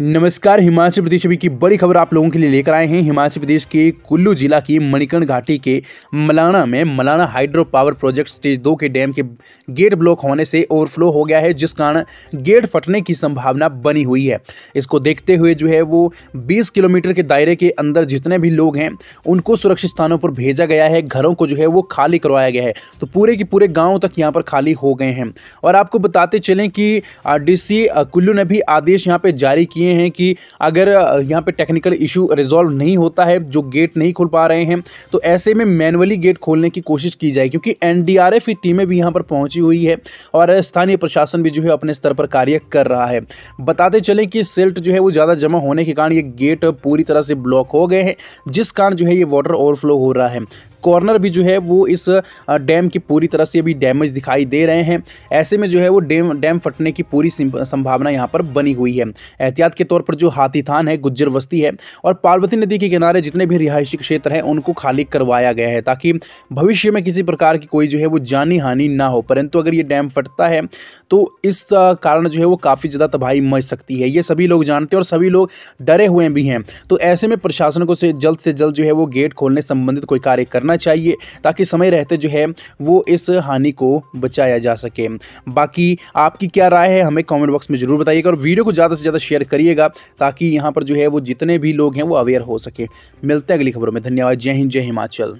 नमस्कार हिमाचल प्रदेश अभी की बड़ी खबर आप लोगों के लिए लेकर आए हैं हिमाचल प्रदेश के कुल्लू जिला की मणिकर्ण घाटी के मलाना में Malana hydro power project stage दो के डैम के गेट ब्लॉक होने से ओवरफ्लो हो गया है जिस कारण गेट फटने की संभावना बनी हुई है इसको देखते हुए जो है वो 20 किलोमीटर के दायरे के अंदर जितने भी लोग हैं उनको सुरक्षित स्थानों पर भेजा गया है घरों को जो है वो खाली करवाया गया है तो पूरे के पूरे गाँव तक यहाँ पर खाली हो गए हैं और आपको बताते चलें कि डी कुल्लू ने भी आदेश यहाँ पर जारी किए ये हैं कि अगर यहाँ पे टेक्निकल इशू रिजॉल्व नहीं होता है जो गेट नहीं खुल पा रहे हैं तो ऐसे में मैनुअली गेट खोलने की कोशिश की जाए क्योंकि एन की टीमें भी यहाँ पर पहुँची हुई है और स्थानीय प्रशासन भी जो है अपने स्तर पर कार्य कर रहा है बताते चलें कि सिल्ट जो है वो ज़्यादा जमा होने के कारण ये गेट पूरी तरह से ब्लॉक हो गए हैं जिस कारण जो है ये वाटर ओवरफ्लो हो रहा है कॉर्नर भी जो है वो इस डैम की पूरी तरह से अभी डैमेज दिखाई दे रहे हैं ऐसे में जो है वो डैम डैम फटने की पूरी संभावना यहाँ पर बनी हुई है एहतियात के तौर पर जो हाथी थान है गुज्जर बस्ती है और पार्वती नदी के किनारे जितने भी रिहायशी क्षेत्र हैं उनको खाली करवाया गया है ताकि भविष्य में किसी प्रकार की कोई जो है वो जानी हानि ना हो परंतु अगर ये डैम फटता है तो इस कारण जो है वो काफ़ी ज़्यादा तबाही मच सकती है ये सभी लोग जानते हैं और सभी लोग डरे हुए भी हैं तो ऐसे में प्रशासन को से जल्द से जल्द जो है वो गेट खोलने संबंधित कोई कार्य करना करना चाहिए ताकि समय रहते जो है वो इस हानि को बचाया जा सके बाकी आपकी क्या राय है हमें कमेंट बॉक्स में ज़रूर बताइएगा और वीडियो को ज़्यादा से ज़्यादा शेयर करिएगा ताकि यहाँ पर जो है वो जितने भी लोग हैं वो अवेयर हो सके मिलते हैं अगली खबरों में धन्यवाद जय हिंद जय हिमाचल